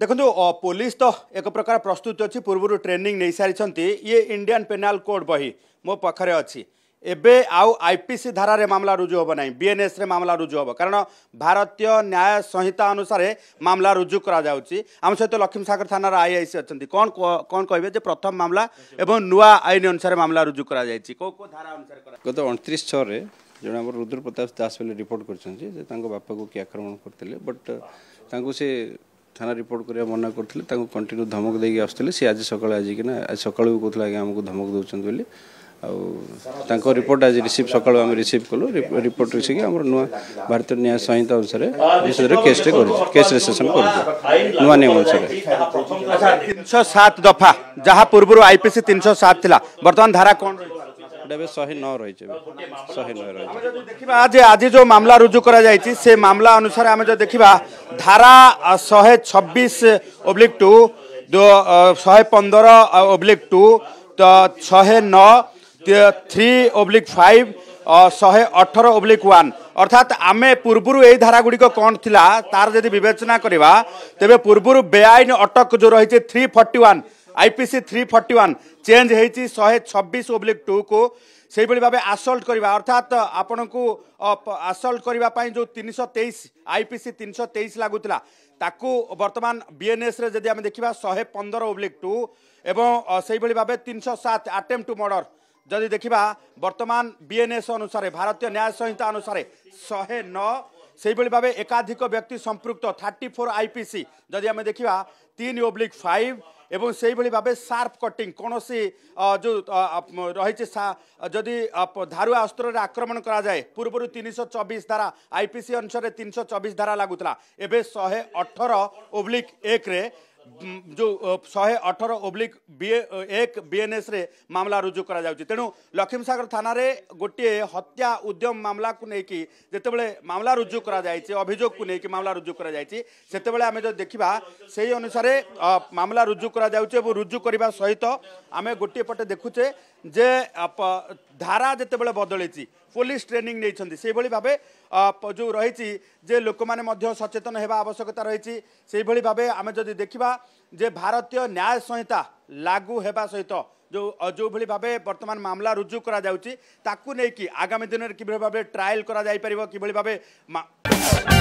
দেখুন পুলিশ তো এক প্রকার প্রস্তুত অছি পূর্বর ট্রেনিং নিয়ে সারি ইয়ে ইন্ডিয়ান পেনাল কোড বহি মো পাখে অছি এবে আউ আইপিসি ধারার মামলা রুজু হব না বিএনএস রে মামলা রুজু হব কারণ ভারতীয় ন্যায় সংহিতা অনুসারে মামলা রুজু করা যাচ্ছে আমার সহ লক্ষ্মীসাগর থানার আইআইসি অনেক কণ কণ কে যে প্রথম মামলা এবং নূয়া আইন অনুসারে মামলা রুজু করা যাই কেউ কেউ ধারা অনুসারে গত অনত্রিশ ছরে ଜଣେ আমার ରୁଦ୍ର ପ୍ରତାପ ଦାସ ବୋଲି ରିପୋର୍ଟ କରିଛନ୍ତି ଯେ ତାଙ୍କ ବାପାକୁ କିଏ ଆକ୍ରମଣ କରିଥିଲେ ବଟ୍ ତାଙ୍କୁ ସେ থানা রিপোর্ট করা মনা করলে তাকে কন্টিনিউ ধমক দিয়ে আসলে সি আজ সকালে আজিকিনা আজ সকালে বি কৌলে আজ্ঞা আমাকে ধমক দেছেন বলে ଆଉ ତାଙ୍କ ରିପୋର୍ଟ ଆଜି ରିସିଭ୍ ସକାଳୁ ଆମେ ରିସିଭ୍ କଲୁ ରିପୋର୍ଟ ରଖିକି ଆମର ନୂଆ ଭାରତୀୟ ନ୍ୟାୟ ସଂହିତା ଅନୁସାରେ ବିଷୟରେ କେସ୍ଟେ କରୁଛୁ କେସ୍ ରେଜିଷ୍ଟ୍ରେସନ୍ କରୁଛୁ ନୂଆ ନିୟମ ଅନୁସାରେ ତିନିଶହ ସାତ ଦଫା ଯାହା ପୂର୍ବରୁ ଆଇପିସି ତିନିଶହ ସାତ ଥିଲା ବର୍ତ୍ତମାନ ଧାରା କ'ଣ এটা ଏବେ ଶହେ ନଅ ରହିଛି ଶହେ ନଅ ରହିଛି ଦେଖିବା ଯେ ଆଜି ଯେଉଁ ମାମଲା ରୁଜୁ କରାଯାଇଛି ସେ ମାମଲା ଅନୁସାରେ ଆମେ ଯଦି ଦେଖିବା ଧାରା ଶହେ ଛବିଶ ଓବ୍ଲିକ୍ ଟୁ ଶହେ ପନ୍ଦର ଓବ୍ଲିକ୍ ଟୁ ତ ଶହେ ନଅ থ্রি ওব্লিক ফাইভ শহে অঠর ওব্লিক ওয়ান অর্থাৎ আমি পূর্বর এই ধারাগুড়ি কণ লা তার যদি বিবেচনা করা তেমনি পূর্বর বেআইন অটক যে রয়েছে three forty one IPC three forty one change ହେଇଛି ଶହେ ଛବିଶ ଓବ୍ଲିକ୍ ଟୁକୁ ସେହିଭଳି ଭାବେ ଆସଲ୍ଟ କରିବା ଅର୍ଥାତ୍ ଆପଣଙ୍କୁ ଆସଲ୍ଟ କରିବା ପାଇଁ ଯେଉଁ ତିନିଶହ ତେଇଶ ଆଇପିସି ତିନିଶହ ତେଇଶ ଲାଗୁଥିଲା ତାକୁ ବର୍ତ୍ତମାନ ବିଏନ୍ଏସ୍ରେ ଯଦି ଆମେ ଦେଖିବା ଶହେ ପନ୍ଦର ଓବ୍ଲିକ୍ ଟୁ ଏବଂ ସେହିଭଳି ଭାବେ ତିନିଶହ ସାତ ଆଟେମ୍ପ ଟୁ ମର୍ଡ଼ର ଯଦି ଦେଖିବା ବର୍ତ୍ତମାନ ବିଏନ୍ଏସ୍ ଅନୁସାରେ ଭାରତୀୟ ନ୍ୟାୟ ସଂହିତା ଅନୁସାରେ ଶହେ ନଅ সেইভাবে ভাবে একাধিক ব্যক্তি সম্পৃক্ত থার্টি ফোর আইপিসি যদি আমি দেখা তিন ওব্লিক ফাইভ এবং সেইভাবে ভাবে সার্প কটিং কোণী যে রয়েছে যদি ধারুয়া অস্ত্রের আক্রমণ করা যায় পূর্বর তিনশো চবিশ ধারা আইপিসি অনুসারে তিনশো চবিশ ধারা লাগুলা এবে শহে অঠর ওব্লিক একরে जो शहे अठर ओब्लिक बीए एक बीएनएसरे मामला रुजु କରାଯାଉଛି ତେଣୁ ଲକ୍ଷ୍ମୀସାଗର ଥାନାରେ ଗୋଟିଏ ହତ୍ୟା ଉଦ୍ୟମ ମାମଲାକୁ ନେଇକି ଯେତେବେଳେ ମାମଲା ରୁଜୁ କରାଯାଇଛି ଅଭିଯୋଗକୁ ନେଇକି ମାମଲା ରୁଜୁ କରାଯାଇଛି ସେତେବେଳେ ଆମେ ଯଦି ଦେଖିବା ସେହି ଅନୁସାରେ ମାମଲା ରୁଜୁ କରାଯାଉଛି ଏବଂ ରୁଜୁ କରିବା ସହିତ ଆମେ ଗୋଟିଏ ପଟେ ଦେଖୁଛେ যে ধারা যেতবে বদলেছি পুলিশ ট্রেনিং নিয়েছেন সেইভাবে ভাবে যে রয়েছে যে লোক মানে সচেতন হওয়া আবশ্যকতা রয়েছে সেইভাবে ভাবে আমি যদি দেখা যে ভারতীয় ন্যায় সংহিতা লাগু হওয়া সহিত যেভাবে ভাবে বর্তমান মামলা রুজু করা যাচ্ছে তাকে নেই আগামী দিনের কিভাবে ভাবে ট্রায়াল করা যাইপার কিভাবে ভাবে